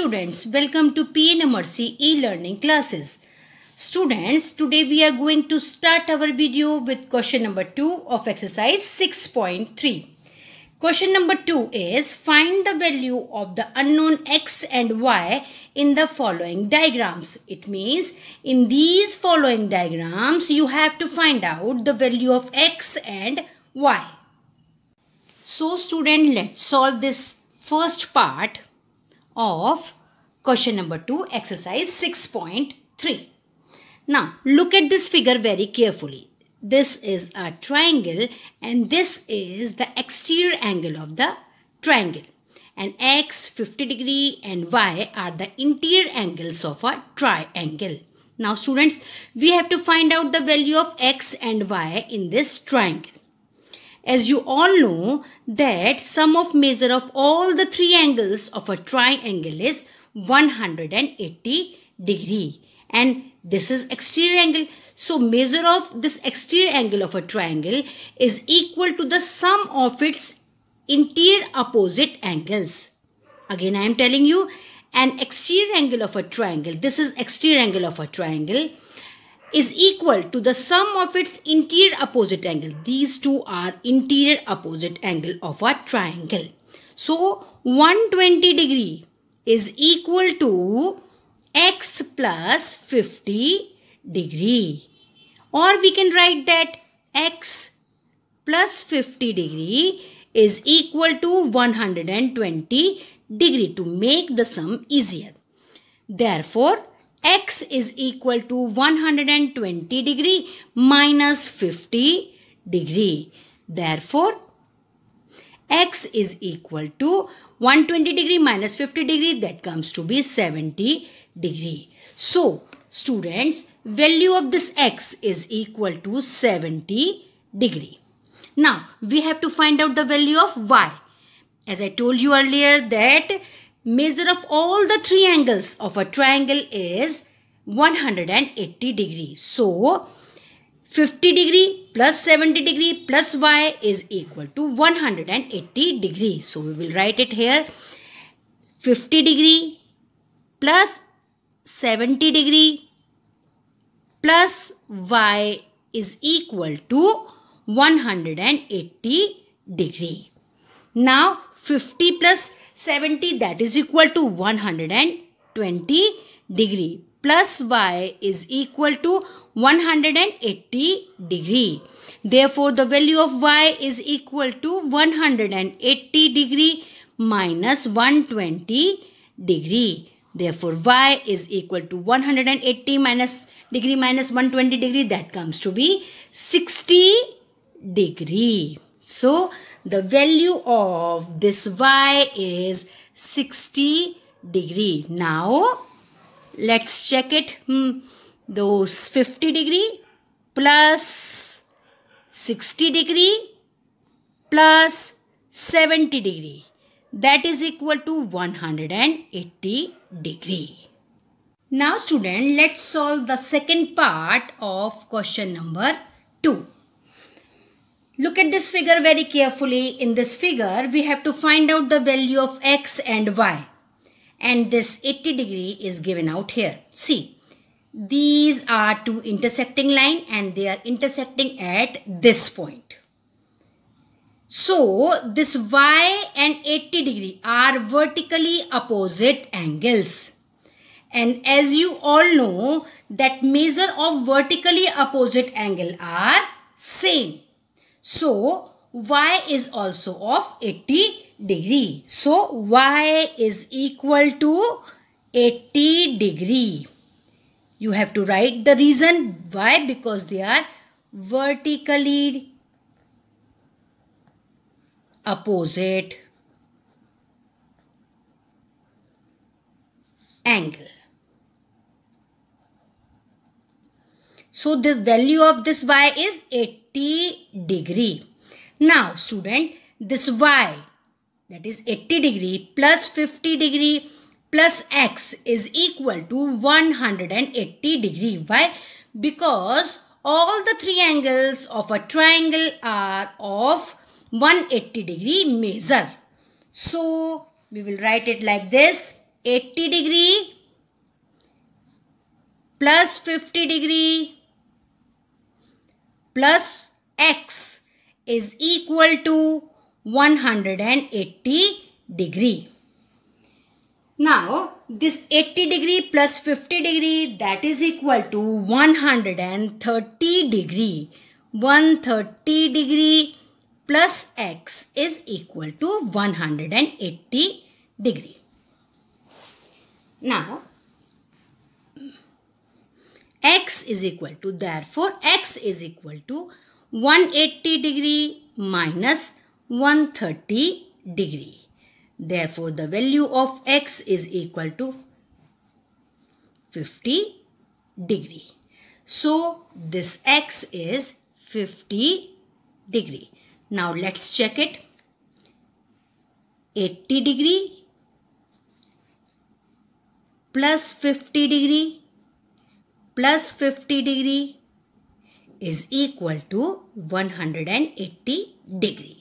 students, welcome to PNMRC e-learning classes. Students, today we are going to start our video with question number 2 of exercise 6.3. Question number 2 is find the value of the unknown x and y in the following diagrams. It means in these following diagrams you have to find out the value of x and y. So student let's solve this first part of Question number 2, exercise 6.3. Now, look at this figure very carefully. This is a triangle and this is the exterior angle of the triangle. And x, 50 degree and y are the interior angles of a triangle. Now students, we have to find out the value of x and y in this triangle. As you all know that sum of measure of all the three angles of a triangle is 180 degree and this is exterior angle so measure of this exterior angle of a triangle is equal to the sum of its interior opposite angles again i am telling you an exterior angle of a triangle this is exterior angle of a triangle is equal to the sum of its interior opposite angle these two are interior opposite angle of a triangle so 120 degree is equal to x plus 50 degree or we can write that x plus 50 degree is equal to 120 degree to make the sum easier. Therefore, x is equal to 120 degree minus 50 degree. Therefore, x is equal to 120 degree minus 50 degree that comes to be 70 degree. So students value of this x is equal to 70 degree. Now we have to find out the value of y. As I told you earlier that measure of all the three angles of a triangle is 180 degree. So 50 degree plus 70 degree plus y is equal to 180 degree. So we will write it here 50 degree plus 70 degree plus y is equal to 180 degree. Now 50 plus 70 that is equal to 120 degree plus y is equal to 180 degree. Therefore, the value of y is equal to 180 degree minus 120 degree. Therefore, y is equal to 180 minus degree minus 120 degree that comes to be 60 degree. So, the value of this y is 60 degree. Now, Let's check it. Hmm. Those 50 degree plus 60 degree plus 70 degree. That is equal to 180 degree. Now student, let's solve the second part of question number 2. Look at this figure very carefully. In this figure, we have to find out the value of x and y and this 80 degree is given out here. See, these are two intersecting line and they are intersecting at this point. So, this y and 80 degree are vertically opposite angles. And as you all know that measure of vertically opposite angle are same. So, y is also of 80 degree. So y is equal to 80 degree. You have to write the reason why because they are vertically opposite angle. So the value of this y is 80 degree. Now student, this y that is 80 degree plus 50 degree plus x is equal to 180 degree. Why? Because all the three angles of a triangle are of 180 degree measure. So, we will write it like this. 80 degree plus 50 degree plus x is equal to 180 degree. Now, this 80 degree plus 50 degree that is equal to 130 degree. 130 degree plus x is equal to 180 degree. Now, x is equal to, therefore, x is equal to 180 degree minus 130 degree. Therefore, the value of x is equal to 50 degree. So, this x is 50 degree. Now, let's check it. 80 degree plus 50 degree plus 50 degree is equal to 180 degree.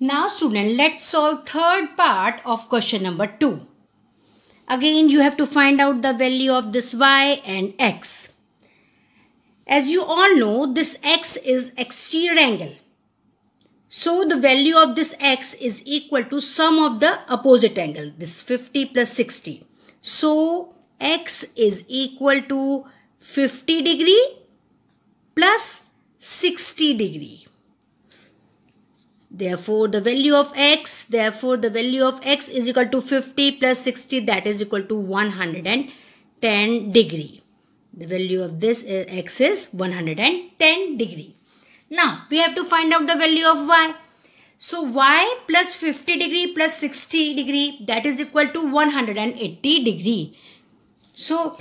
Now student, let's solve third part of question number 2. Again, you have to find out the value of this y and x. As you all know, this x is exterior angle. So the value of this x is equal to sum of the opposite angle, this 50 plus 60. So x is equal to 50 degree plus 60 degree. Therefore, the value of x, therefore the value of x is equal to 50 plus 60 that is equal to 110 degree. The value of this is, uh, x is 110 degree. Now, we have to find out the value of y. So, y plus 50 degree plus 60 degree that is equal to 180 degree. So,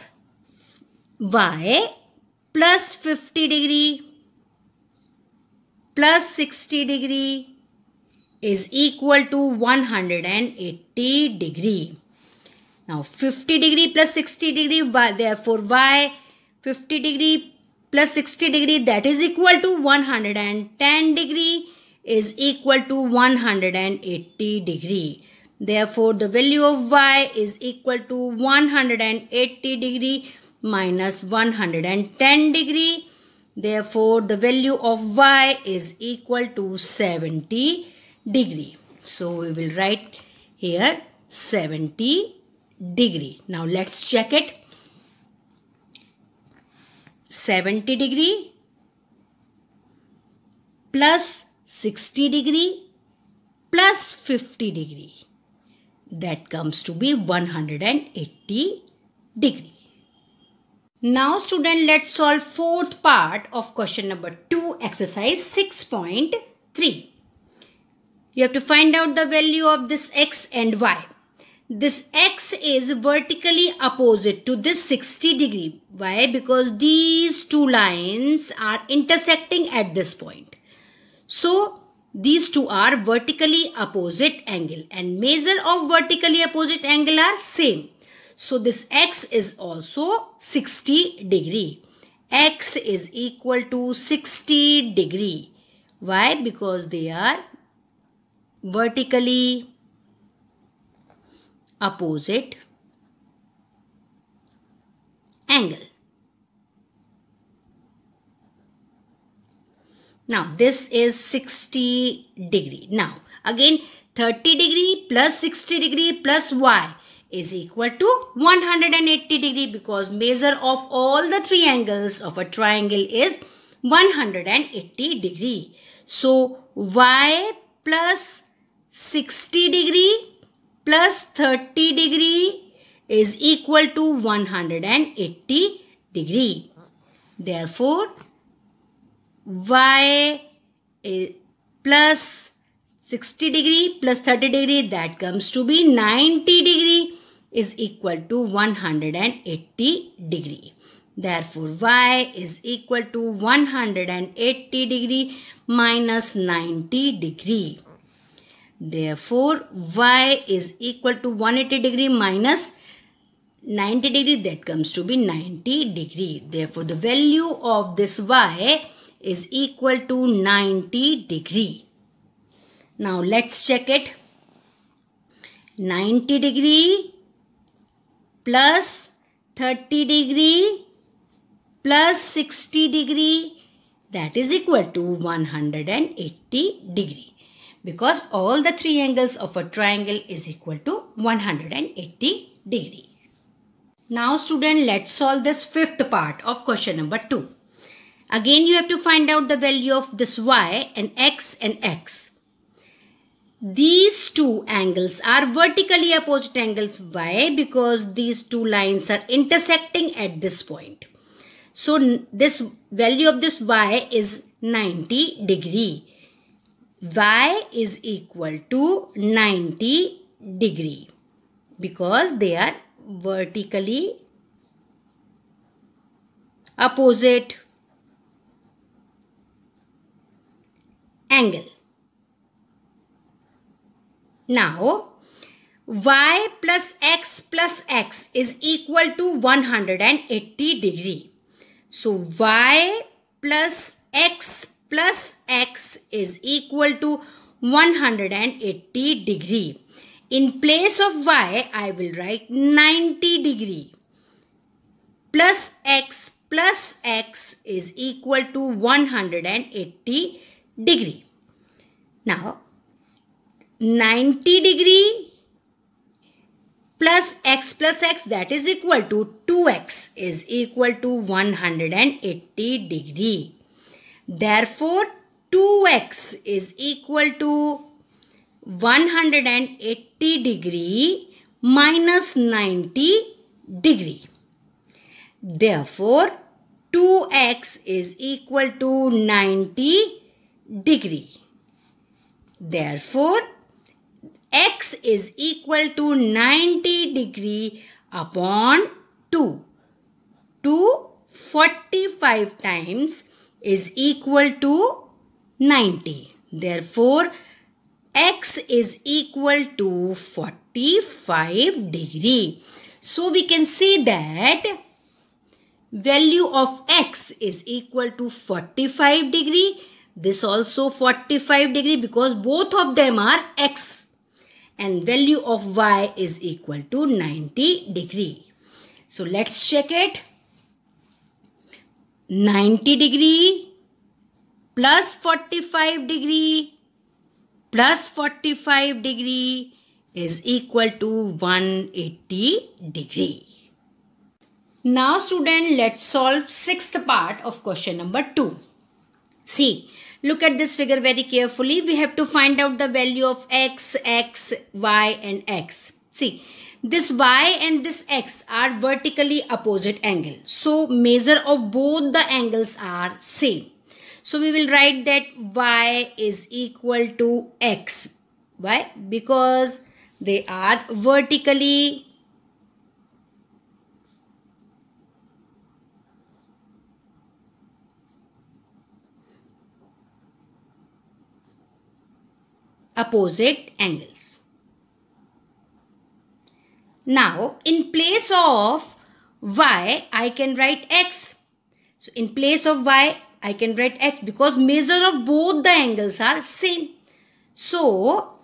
y plus 50 degree plus 60 degree is equal to 180 degree. Now 50 degree plus 60 degree therefore y 50 degree plus 60 degree that is equal to 110 degree is equal to 180 degree. Therefore the value of y is equal to 180 degree minus 110 degree. Therefore, the value of y is equal to 70 degree. So, we will write here 70 degree. Now, let's check it. 70 degree plus 60 degree plus 50 degree. That comes to be 180 degree. Now student let's solve fourth part of question number 2 exercise 6.3. You have to find out the value of this x and y. This x is vertically opposite to this 60 degree. Why? Because these two lines are intersecting at this point. So these two are vertically opposite angle and measure of vertically opposite angle are same. So this x is also 60 degree. x is equal to 60 degree. Why? Because they are vertically opposite angle. Now this is 60 degree. Now again 30 degree plus 60 degree plus y is equal to 180 degree because measure of all the three angles of a triangle is 180 degree. So y plus 60 degree plus 30 degree is equal to 180 degree. Therefore, y plus 60 degree plus 30 degree that comes to be 90 degree is equal to 180 degree. Therefore, y is equal to 180 degree minus 90 degree. Therefore, y is equal to 180 degree minus 90 degree that comes to be 90 degree. Therefore, the value of this y is equal to 90 degree. Now, let's check it. 90 degree plus 30 degree plus 60 degree that is equal to 180 degree because all the three angles of a triangle is equal to 180 degree. Now student let's solve this fifth part of question number 2. Again you have to find out the value of this y and x and x these two angles are vertically opposite angles. Why? Because these two lines are intersecting at this point. So this value of this y is 90 degree. y is equal to 90 degree because they are vertically opposite angle. Now, y plus x plus x is equal to 180 degree. So, y plus x plus x is equal to 180 degree. In place of y, I will write 90 degree. Plus x plus x is equal to 180 degree. Now, 90 degree plus x plus x that is equal to 2x is equal to 180 degree. Therefore, 2x is equal to 180 degree minus 90 degree. Therefore, 2x is equal to 90 degree. Therefore, x is equal to 90 degree upon 2. 2 45 times is equal to 90. Therefore, x is equal to 45 degree. So, we can say that value of x is equal to 45 degree. This also 45 degree because both of them are x and value of y is equal to 90 degree. So let's check it. 90 degree plus 45 degree plus 45 degree is equal to 180 degree. Now student let's solve sixth part of question number 2. See Look at this figure very carefully. We have to find out the value of x, x, y and x. See, this y and this x are vertically opposite angle. So, measure of both the angles are same. So, we will write that y is equal to x. Why? Because they are vertically opposite angles. Now, in place of y, I can write x. So, in place of y, I can write x because measure of both the angles are same. So,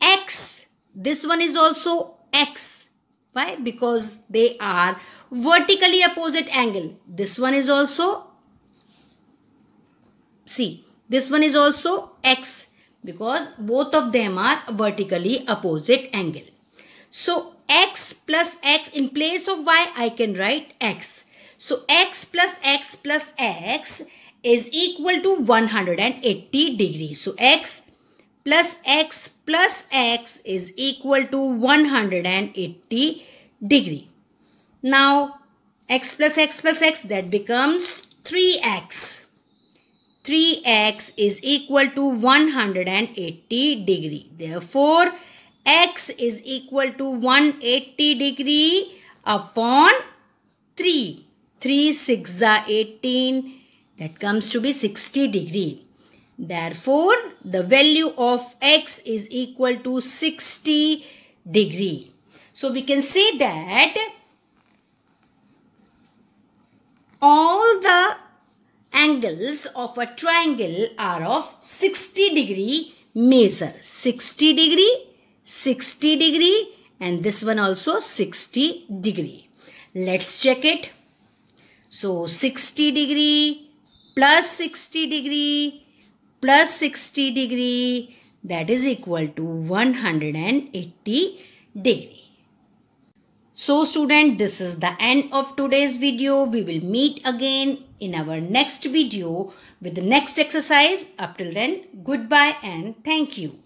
x, this one is also x. Why? Because they are vertically opposite angle. This one is also, see, this one is also x because both of them are vertically opposite angle. So x plus x in place of y I can write x. So x plus x plus x is equal to 180 degree. So x plus x plus x is equal to 180 degree. Now x plus x plus x that becomes 3x. 3x is equal to 180 degree. Therefore, x is equal to 180 degree upon 3. 3 six are 18. That comes to be 60 degree. Therefore, the value of x is equal to 60 degree. So, we can say that all the angles of a triangle are of 60 degree measure. 60 degree, 60 degree and this one also 60 degree. Let's check it. So 60 degree plus 60 degree plus 60 degree that is equal to 180 degree. So student, this is the end of today's video. We will meet again in our next video with the next exercise. Up till then, goodbye and thank you.